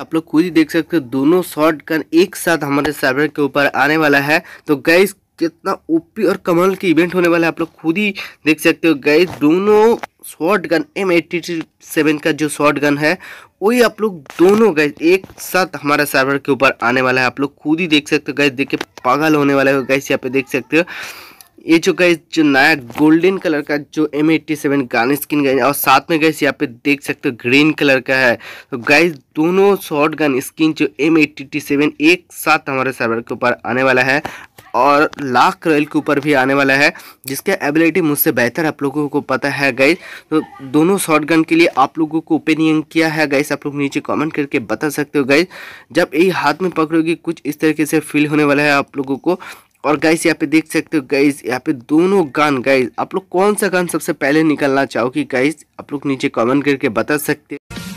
आप लोग खुद ही देख सकते हो दोनों शॉर्ट गन एक साथ हमारे सर्वर के ऊपर आने वाला है तो गैस कितना ओपी और कमल की इवेंट होने वाला है आप लोग खुद ही देख सकते हो गैस दोनों short gun M eighty seven का जो शॉर्ट गन है वही आप लोग दोनों गैस एक साथ हमारे सर्वर के ऊपर आने वाला है आप लोग खुद ही देख सकते हो गैस देख के पागल होने वाला है गैस यहाँ पे देख सकते हो ये जो गैस जो नया गोल्डन कलर का जो M eighty seven gun skin गए और साथ में गैस यहाँ पे देख सकते हो ग्रीन कलर का है तो गैस दोनों शॉर्ट गन स्किन जो एम एट्टी सेवन एक साथ हमारे सर्वर के ऊपर आने वाला है और लाख रॉयल के ऊपर भी आने वाला है जिसका एबिलिटी मुझसे बेहतर आप लोगों को पता है गाइज तो दोनों शॉर्ट गन के लिए आप लोगों को ओपिनियन किया है गाइज आप लोग नीचे कमेंट करके बता सकते हो गाइज जब यही हाथ में पकड़ोगे कुछ इस तरीके से फील होने वाला है आप लोगों को और गाइस यहाँ पे देख सकते हो गाइस यहाँ पे दोनों गान गाइस आप लोग कौन सा गान सबसे पहले निकलना चाहो कि गाइस आप लोग नीचे कमेंट करके बता सकते हो